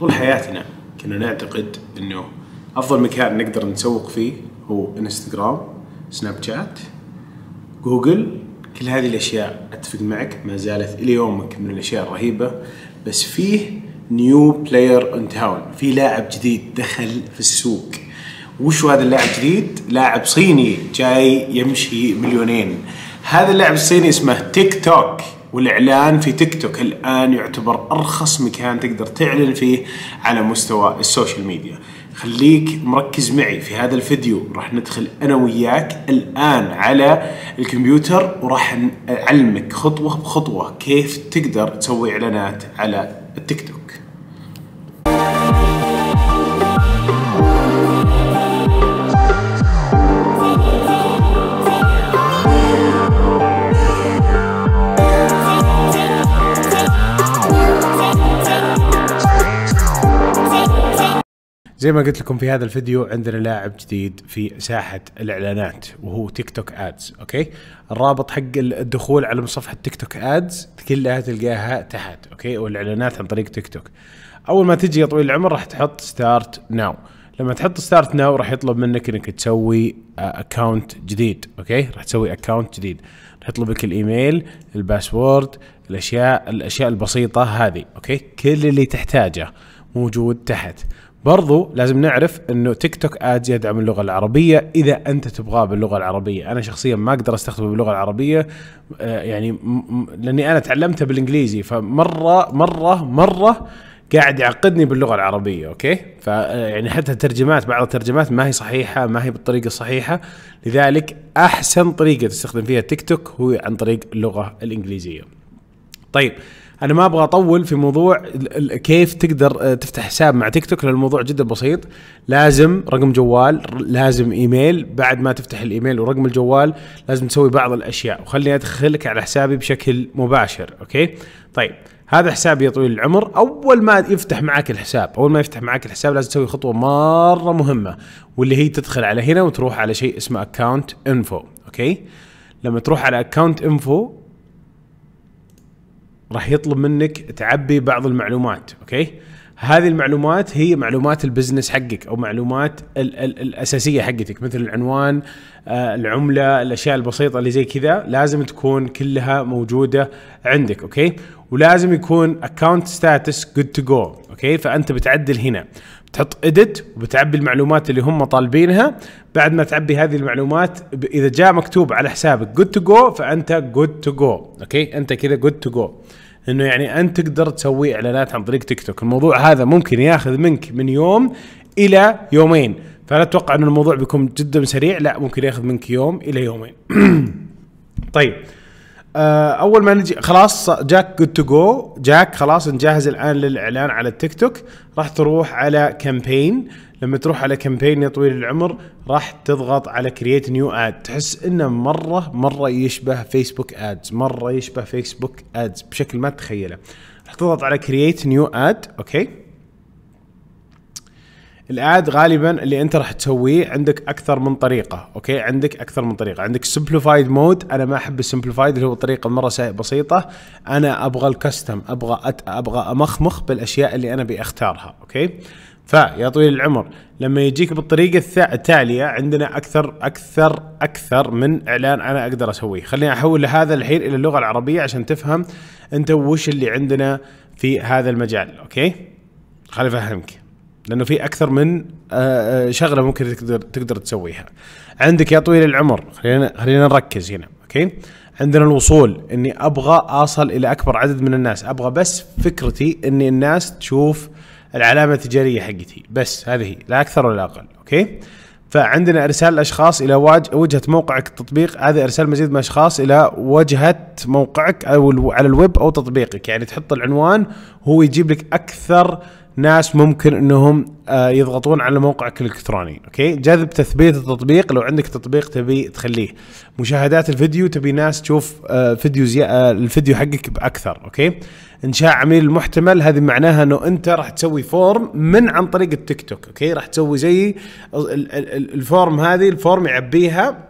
طول حياتنا كنا نعتقد انه افضل مكان نقدر نسوق فيه هو انستغرام سناب شات جوجل كل هذه الاشياء اتفق معك ما زالت الى يومك من الاشياء الرهيبه بس فيه نيو بلاير ان تاون في لاعب جديد دخل في السوق وشو هذا اللاعب الجديد؟ لاعب صيني جاي يمشي مليونين هذا اللاعب الصيني اسمه تيك توك والإعلان في تيك توك الآن يعتبر أرخص مكان تقدر تعلن فيه على مستوى السوشيال ميديا خليك مركز معي في هذا الفيديو راح ندخل أنا وياك الآن على الكمبيوتر وراح أعلمك خطوة بخطوة كيف تقدر تسوي إعلانات على التيك توك زي ما قلت لكم في هذا الفيديو عندنا لاعب جديد في ساحة الإعلانات وهو تيك توك آدز أوكي الرابط حق الدخول على مصفحة تيك توك آدز كلها تلقاها تحت أوكي والإعلانات عن طريق تيك توك أول ما تجي يا طويل العمر راح تحط ستارت ناو لما تحط ستارت ناو راح يطلب منك انك تسوي اكونت آه، جديد اوكي راح تسوي اكونت جديد راح يطلب لك الايميل الباسورد الاشياء الاشياء البسيطه هذه اوكي كل اللي تحتاجه موجود تحت برضو لازم نعرف انه تيك توك ادز يدعم اللغه العربيه اذا انت تبغاه باللغه العربيه، انا شخصيا ما اقدر استخدمه باللغه العربيه آه، يعني لاني انا تعلمته بالانجليزي فمره مره مره قاعد يعقدني باللغه العربيه اوكي فيعني آه، حتى الترجمات بعض الترجمات ما هي صحيحه ما هي بالطريقه الصحيحه لذلك احسن طريقه تستخدم فيها تيك توك هو عن طريق اللغه الانجليزيه طيب انا ما ابغى اطول في موضوع كيف تقدر آه، تفتح حساب مع تيك توك لان الموضوع جدا بسيط لازم رقم جوال لازم ايميل بعد ما تفتح الايميل ورقم الجوال لازم تسوي بعض الاشياء وخليني ادخلك على حسابي بشكل مباشر اوكي طيب هذا حسابي يا طويل العمر اول ما يفتح معك الحساب اول ما يفتح معك الحساب لازم تسوي خطوه مره مهمه واللي هي تدخل على هنا وتروح على شيء اسمه اكونت انفو اوكي لما تروح على اكونت انفو راح يطلب منك تعبي بعض المعلومات اوكي هذه المعلومات هي معلومات البزنس حقك او معلومات الـ الـ الاساسيه حقتك مثل العنوان آه العمله الاشياء البسيطه اللي زي كذا لازم تكون كلها موجوده عندك اوكي ولازم يكون اكونت ستاتس جود تو جو اوكي فانت بتعدل هنا تحط اديت وبتعبي المعلومات اللي هم طالبينها بعد ما تعبي هذه المعلومات اذا جاء مكتوب على حسابك جود تو جو فانت جود تو جو اوكي انت كذا جود تو جو انه يعني انت تقدر تسوي اعلانات عن طريق تيك توك الموضوع هذا ممكن ياخذ منك من يوم الى يومين فلا اتوقع ان الموضوع بيكون جدا سريع لا ممكن ياخذ منك يوم الى يومين طيب آه، اول ما نجي خلاص جاك جود تو جو جاك خلاص نجهز الان للاعلان على التيك توك راح تروح على كامبين لما تروح على كامبين يا طويل العمر راح تضغط على كرييت نيو اد تحس انه مره مره يشبه فيسبوك ادز مره يشبه فيسبوك ادز بشكل ما تتخيله راح تضغط على كرييت نيو اد اوكي الاد غالبا اللي انت راح تسويه عندك اكثر من طريقه اوكي عندك اكثر من طريقه عندك سمبليفايد مود انا ما احب السمبليفايد اللي هو طريقه مره بسيطه انا ابغى الكستم ابغى أت... ابغى امخمخ بالاشياء اللي انا اختارها اوكي فيا طويل العمر لما يجيك بالطريقه التاليه عندنا اكثر اكثر اكثر من اعلان انا اقدر اسويه خليني احول هذا الحين الى اللغه العربيه عشان تفهم انت وش اللي عندنا في هذا المجال اوكي خليني افهمك لانه في اكثر من آه، آه، شغله ممكن تقدر تقدر تسويها عندك يا طويل العمر خلينا خلينا نركز هنا اوكي عندنا الوصول اني ابغى اصل الى اكبر عدد من الناس ابغى بس فكرتي اني الناس تشوف العلامه التجاريه حقتي بس هذه هي لا اكثر ولا اقل اوكي فعندنا ارسال الاشخاص الى وجهه موقعك التطبيق هذا ارسال مزيد من الاشخاص الى وجهه موقعك او على الويب او تطبيقك يعني تحط العنوان هو يجيب لك اكثر ناس ممكن انهم آه، يضغطون على موقعك الالكتروني اوكي جذب تثبيت التطبيق لو عندك تطبيق تبي تخليه مشاهدات الفيديو تبي ناس تشوف آه، فيديو زي آه، الفيديو حقك باكثر اوكي انشاء عميل المحتمل هذه معناها انه انت راح تسوي فورم من عن طريق التيك توك اوكي راح تسوي زي الفورم هذه الفورم يعبيها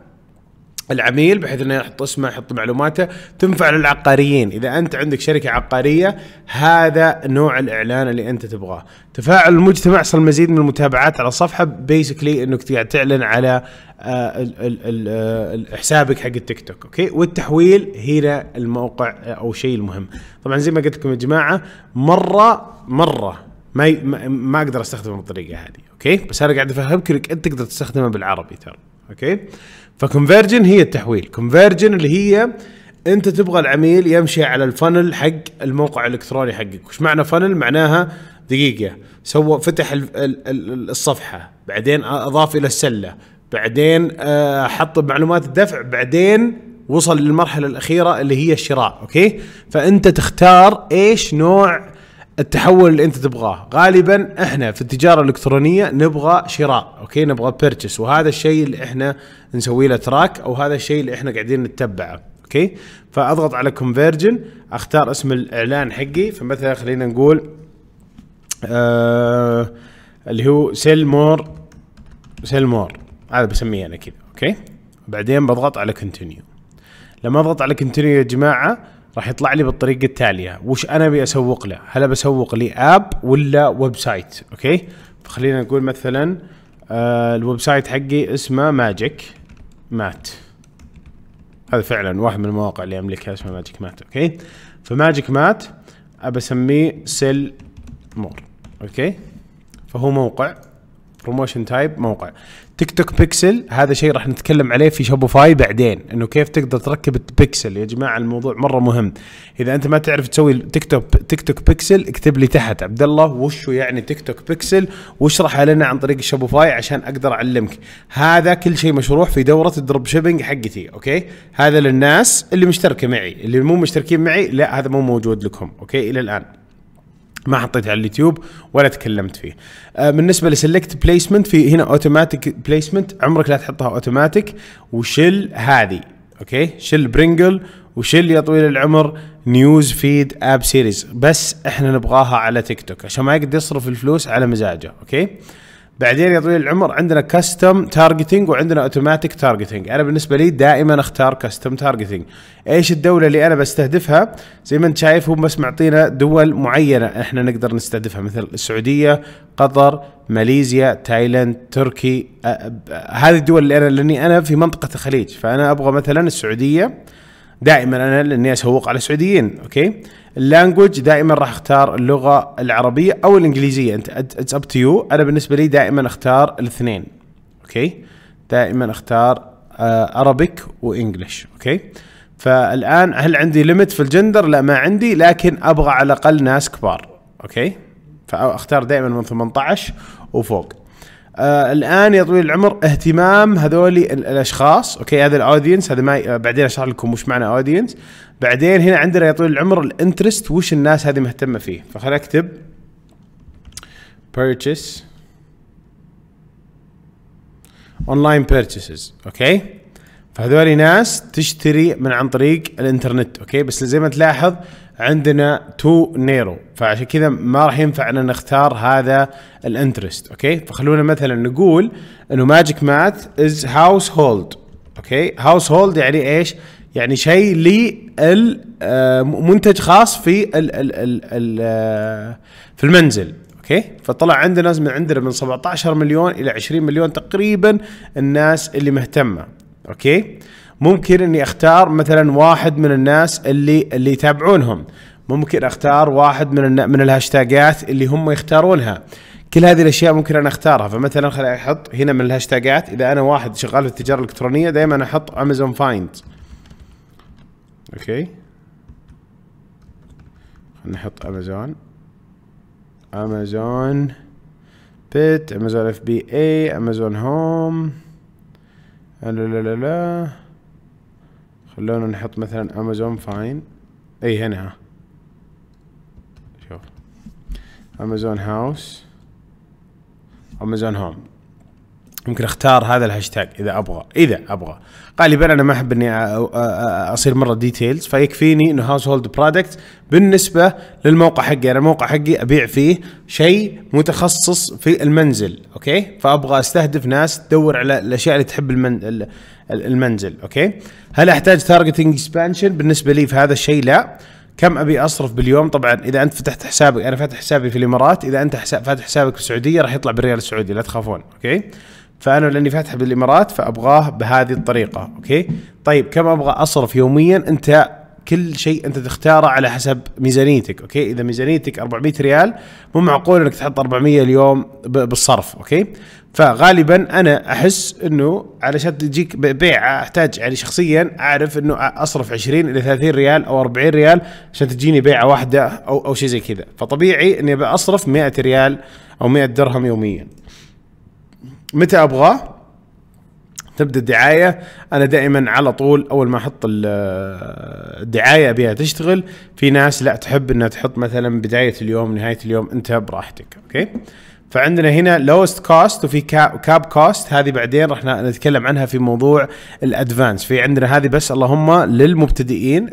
العميل بحيث انه يحط اسمه يحط معلوماته تنفع للعقاريين اذا انت عندك شركه عقاريه هذا نوع الاعلان اللي انت تبغاه تفاعل المجتمع صار المزيد من المتابعات على الصفحه بيسكلي انك قاعد تعلن على آه، آه، حسابك حق التيك توك اوكي والتحويل هنا الموقع آه، او شيء المهم طبعا زي ما قلت لكم يا جماعه مره مره ما ما اقدر استخدمه بالطريقه هذه اوكي بس انا قاعد افهمك انك انت تقدر تستخدمه بالعربي ترى اوكي فكونفرجن هي التحويل كونفرجن اللي هي انت تبغى العميل يمشي على الفنل حق الموقع الالكتروني حقك وش معنى فنل معناها دقيقه سوى فتح الصفحه بعدين اضاف الى السله بعدين آه، حط معلومات الدفع بعدين وصل للمرحله الاخيره اللي هي الشراء اوكي فانت تختار ايش نوع التحول اللي انت تبغاه غالبا احنا في التجاره الالكترونيه نبغى شراء اوكي نبغى بيرتشس وهذا الشيء اللي احنا نسوي له تراك او هذا الشيء اللي احنا قاعدين نتبعه اوكي فاضغط على كونفرجن اختار اسم الاعلان حقي فمثلا خلينا نقول آه اللي هو سيل مور سيل مور هذا بسميه انا كذا اوكي بعدين بضغط على كونتينيو لما اضغط على كونتينيو يا جماعه راح يطلع لي بالطريقه التاليه وش انا ابي اسوق له هل بسوق لي اب ولا ويب سايت اوكي فخلينا نقول مثلا آه، الويب سايت حقي اسمه ماجيك مات هذا فعلا واحد من المواقع اللي املكها اسمه ماجيك مات اوكي فماجيك مات ابى اسميه سيل مور اوكي فهو موقع بروموشن تايب موقع تيك توك بيكسل هذا شيء راح نتكلم عليه في شوبيفاي بعدين انه كيف تقدر تركب البيكسل يا جماعه الموضوع مره مهم اذا انت ما تعرف تسوي تيك توك تيك توك بيكسل اكتب لي تحت عبد الله وشو يعني تيك توك بيكسل واشرحها لنا عن طريق شوبيفاي عشان اقدر اعلمك هذا كل شيء مشروح في دوره الدروب شيبنج حقتي اوكي هذا للناس اللي مشتركه معي اللي مو مشتركين معي لا هذا مو موجود لكم اوكي الى الان ما حطيته على اليوتيوب ولا تكلمت فيه آه، بالنسبه لسلكت بليسمنت في هنا اوتوماتيك بليسمنت عمرك لا تحطها اوتوماتيك وشل هذه اوكي شل برينجل وشل يا طويل العمر نيوز فيد اب سيريز بس احنا نبغاها على تيك توك عشان ما يقدر يصرف الفلوس على مزاجه اوكي بعدين يا طويل العمر عندنا كاستم تارجتنج وعندنا اوتوماتيك تارجتنج انا بالنسبه لي دائما اختار كاستم تارجتنج ايش الدوله اللي انا بستهدفها زي ما انت شايف هم بس معطينا دول معينه احنا نقدر نستهدفها مثل السعوديه قطر ماليزيا تايلاند تركي هذه الدول اللي انا لاني انا في منطقه الخليج فانا ابغى مثلا السعوديه دائما انا لاني اسوق على السعوديين اوكي اللانجوج دائما راح اختار اللغه العربيه او الانجليزيه انت اتس اب تو يو انا بالنسبه لي دائما اختار الاثنين اوكي دائما اختار عربيك آه، وانجلش اوكي فالان هل عندي ليمت في الجندر لا ما عندي لكن ابغى على الاقل ناس كبار اوكي فاختار دائما من 18 وفوق آه الان يا طويل العمر اهتمام هذول الاشخاص اوكي هذا الاودينس هذا ما ي... آه، بعدين اشرح لكم وش معنى اودينس بعدين هنا عندنا يا طويل العمر الانترست وش الناس هذه مهتمه فيه فخلي اكتب purchase اونلاين بيرتشيسز اوكي فهذول ناس تشتري من عن طريق الانترنت اوكي بس زي ما تلاحظ عندنا تو نيرو فعشان كذا ما راح ينفعنا نختار هذا الانترست اوكي فخلونا مثلا نقول انه ماجيك مات از هاوس هولد اوكي هاوس هولد يعني ايش يعني شيء آه، منتج خاص في ال ال ال الـ آه، في المنزل اوكي فطلع عندنا من عندنا من 17 مليون الى 20 مليون تقريبا الناس اللي مهتمه اوكي ممكن اني اختار مثلا واحد من الناس اللي اللي يتابعونهم ممكن اختار واحد من من الهاشتاجات اللي هم يختارونها كل هذه الاشياء ممكن انا اختارها فمثلا خليني احط هنا من الهاشتاجات اذا انا واحد شغال في التجاره الالكترونيه دائما احط امازون فايند اوكي خلينا نحط امازون امازون بيت امازون اف بي اي امازون هوم لا لا لا لا خلونا نحط مثلا امازون فاين اي هنا شوف امازون هاوس امازون هوم يمكن اختار هذا الهاشتاج اذا ابغى اذا ابغى غالبا انا ما احب اني اصير مره ديتيلز فيكفيني انه هاوس هولد برودكت بالنسبه للموقع حقي انا الموقع حقي ابيع فيه شيء متخصص في المنزل اوكي فابغى استهدف ناس تدور على الاشياء اللي تحب المن... المنزل اوكي هل احتاج تارجتنج اكسبانشن بالنسبه لي في هذا الشيء لا كم ابي اصرف باليوم طبعا اذا انت فتحت حسابك انا فاتح حسابي في الامارات اذا انت حساب فاتح حسابك في السعوديه راح يطلع بالريال السعودي لا تخافون اوكي فانا لاني فاتح بالامارات فابغاه بهذه الطريقه اوكي طيب كم ابغى اصرف يوميا انت كل شيء انت تختاره على حسب ميزانيتك اوكي اذا ميزانيتك 400 ريال مو معقول انك تحط 400 اليوم بالصرف اوكي فغالبا انا احس انه علشان تجيك بيعه احتاج يعني شخصيا اعرف انه اصرف 20 الى 30 ريال او 40 ريال عشان تجيني بيعه واحده او او شيء زي كذا فطبيعي اني بأصرف 100 ريال او 100 درهم يوميا متى ابغاه تبدا الدعايه انا دائما على طول اول ما احط الدعايه ابيها تشتغل في ناس لا تحب انها تحط مثلا بدايه اليوم نهايه اليوم انت براحتك اوكي فعندنا هنا لوست كوست وفي كاب كوست هذه بعدين راح نتكلم عنها في موضوع الادفانس في عندنا هذه بس اللهم للمبتدئين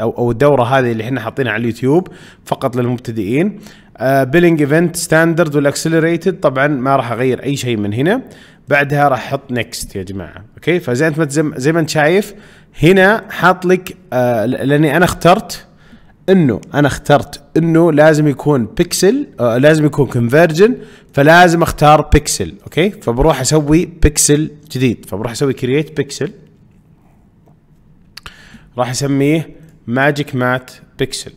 او الدوره هذه اللي احنا حاطينها على اليوتيوب فقط للمبتدئين بيلينج ايفنت ستاندرد والاكسلريتد طبعا ما راح اغير اي شيء من هنا بعدها راح احط نكست يا جماعه اوكي فزي انت زي ما انت شايف هنا حاط لك آه، لاني انا اخترت انه انا اخترت انه لازم يكون بيكسل آه لازم يكون كونفرجن فلازم اختار بيكسل اوكي فبروح اسوي بيكسل جديد فبروح اسوي كرييت بيكسل راح اسميه ماجيك مات بيكسل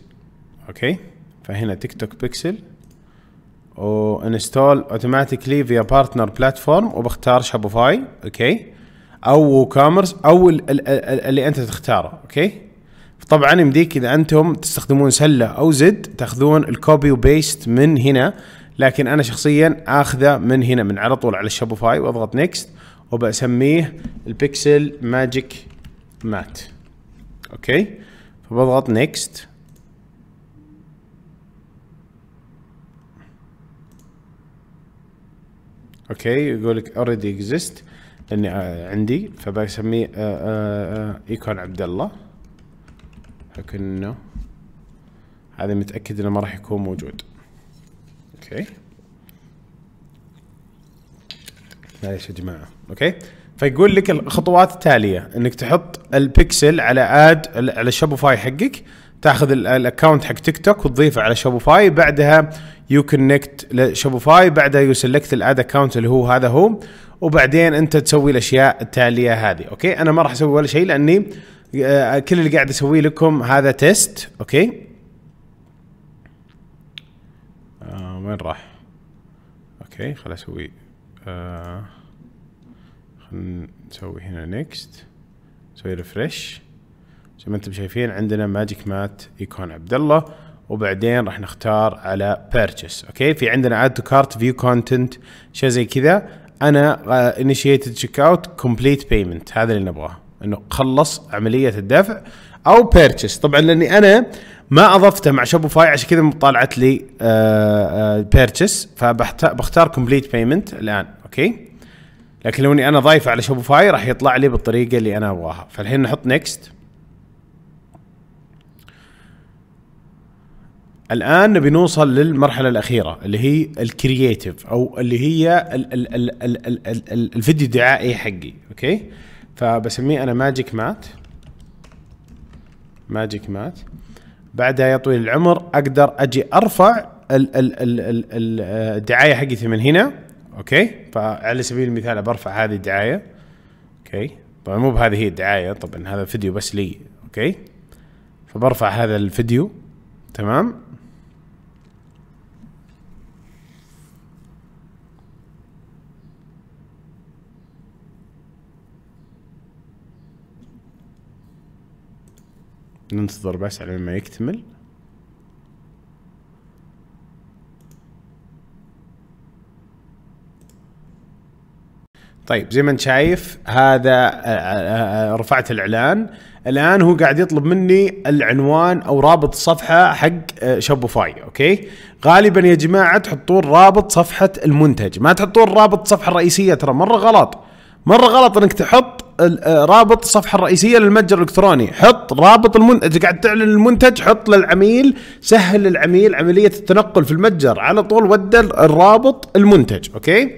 اوكي فهنا تيك توك بيكسل وانستول اوتوماتيكلي فيا بارتنر بلاتفورم وبختار شابوفاي اوكي او كوميرس او اللي انت تختاره اوكي طبعا يمديك اذا انتم تستخدمون سله او زد تاخذون الكوبي وبيست من هنا لكن انا شخصيا اخذه من هنا من على طول على الشوبيفاي واضغط نيكست وبسميه البيكسل ماجيك مات اوكي فبضغط نيكست اوكي يقول لك اوريدي اكزيست لاني عندي فبسميه ايكون آه، آه، آه، عبد الله لكنه هذا متأكد انه ما راح يكون موجود اوكي معليش يا جماعة اوكي فيقول لك الخطوات التالية انك تحط البكسل على اد على شوبيفاي حقك تاخذ الاكونت حق تيك توك وتضيفه على شوبيفاي بعدها يو كونكت لشوبيفاي بعدها يو سيلكت الاد اكونت اللي هو هذا هو وبعدين انت تسوي الاشياء التاليه هذه اوكي انا ما راح اسوي ولا شيء لاني آه، كل اللي قاعد اسويه لكم هذا تيست اوكي آه وين راح اوكي خل اسوي آه نسوي هنا نيكست نسوي ريفرش زي ما انتم شايفين عندنا ماجيك مات ايكون عبد الله وبعدين راح نختار على بيرتشس اوكي في عندنا اد تو كارت فيو كونتنت شيء زي كذا انا انيشيتد تشيك اوت كومبليت بيمنت هذا اللي نبغاه انه خلص عمليه الدفع او بيرتشس طبعا لاني انا ما اضفته مع شوبيفاي عشان كذا طالعت لي بيرتشس فبختار كومبليت بيمنت الان اوكي لكن لو اني انا ضايفه على شوبيفاي راح يطلع لي بالطريقه اللي انا ابغاها فالحين نحط نيكست الان نبي نوصل للمرحله الاخيره اللي هي الكرييتيف او اللي هي الفيديو الدعائي حقي اوكي فبسميه انا ماجيك مات ماجيك مات بعدها يا طويل العمر اقدر اجي ارفع ال ال ال ال الدعايه حقتي من هنا اوكي فعلى سبيل المثال برفع هذه الدعايه اوكي طبعا مو بهذه هي الدعايه طبعا هذا فيديو بس لي اوكي فبرفع هذا الفيديو تمام ننتظر بس على ما يكتمل طيب زي ما انت شايف هذا آه، آه، آه، رفعت الاعلان الان هو قاعد يطلب مني العنوان او رابط الصفحه حق شوبيفاي اوكي غالبا يا جماعه تحطون رابط صفحه المنتج ما تحطون رابط الصفحه الرئيسيه ترى مره غلط مره غلط انك تحط آه، رابط الصفحه الرئيسيه للمتجر الالكتروني حط رابط المنتج قاعد تعلن المنتج حط للعميل سهل للعميل عمليه التنقل في المتجر على طول ود الرابط المنتج اوكي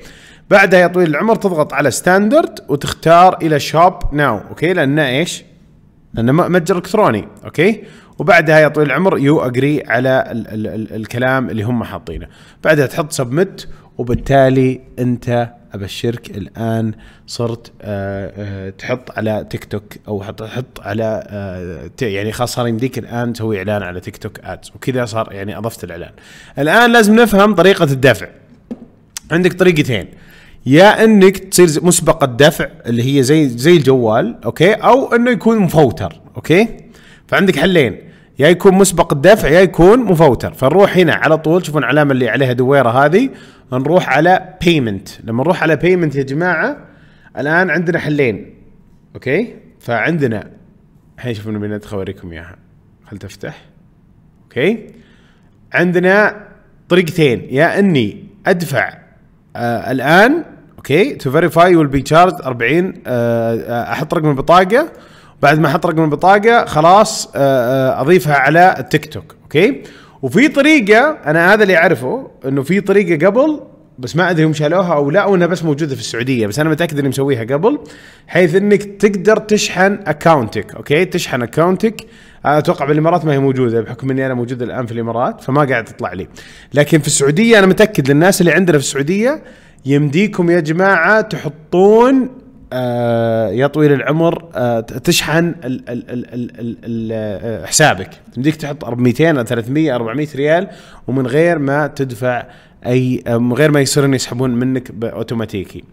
بعدها يا طويل العمر تضغط على ستاندرد وتختار الى شوب ناو اوكي لانه ايش لانه متجر الكتروني اوكي وبعدها يا طويل العمر يو اجري على ال ال ال الكلام اللي هم حاطينه بعدها تحط سبمت وبالتالي انت ابشرك الان صرت آه، آه، تحط على تيك توك او تحط على آه، يعني خلاص صار يمديك الان تسوي اعلان على تيك توك ادز وكذا صار يعني اضفت الاعلان الان لازم نفهم طريقه الدفع عندك طريقتين يا انك تصير مسبق الدفع اللي هي زي زي الجوال اوكي او انه يكون مفوتر اوكي فعندك حلين يا يكون مسبق الدفع يا يكون مفوتر فنروح هنا على طول تشوفون العلامه اللي عليها دويره هذه نروح على بيمنت لما نروح على بيمنت يا جماعه الان عندنا حلين اوكي فعندنا الحين شوف نبي ندخل اوريكم اياها خل تفتح اوكي عندنا طريقتين يا اني ادفع آه الان اوكي تو فيريفاي ويل بي تشارج 40 آه احط رقم البطاقه بعد ما احط رقم البطاقه خلاص آه, آه، اضيفها على التيك توك اوكي وفي طريقه انا هذا اللي اعرفه انه في طريقه قبل بس ما ادري هم شالوها او لا وانها بس موجوده في السعوديه بس انا متاكد اني مسويها قبل حيث انك تقدر تشحن اكونتك اوكي تشحن اكونتك انا اتوقع بالامارات ما هي موجوده بحكم اني انا موجود الان في الامارات فما قاعد تطلع لي لكن في السعوديه انا متاكد للناس اللي عندنا في السعوديه يمديكم يا جماعه تحطون آه، يا طويل العمر آه، تشحن آه، حسابك تمديك تحط 200 300 400 ريال ومن غير ما تدفع اي من غير ما يصيرون يسحبون منك اوتوماتيكي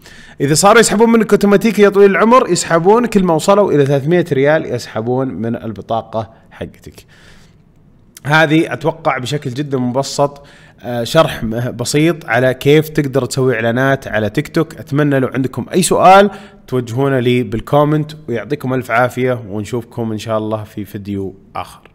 اذا صاروا يسحبون منك اوتوماتيكي يا طويل العمر يسحبون كل ما وصلوا الى 300 ريال يسحبون من البطاقه حقتك هذه اتوقع بشكل جدا مبسط آه، شرح بسيط على كيف تقدر تسوي اعلانات على تيك توك اتمنى لو عندكم اي سؤال توجهونه لي بالكومنت ويعطيكم الف عافيه ونشوفكم ان شاء الله في فيديو اخر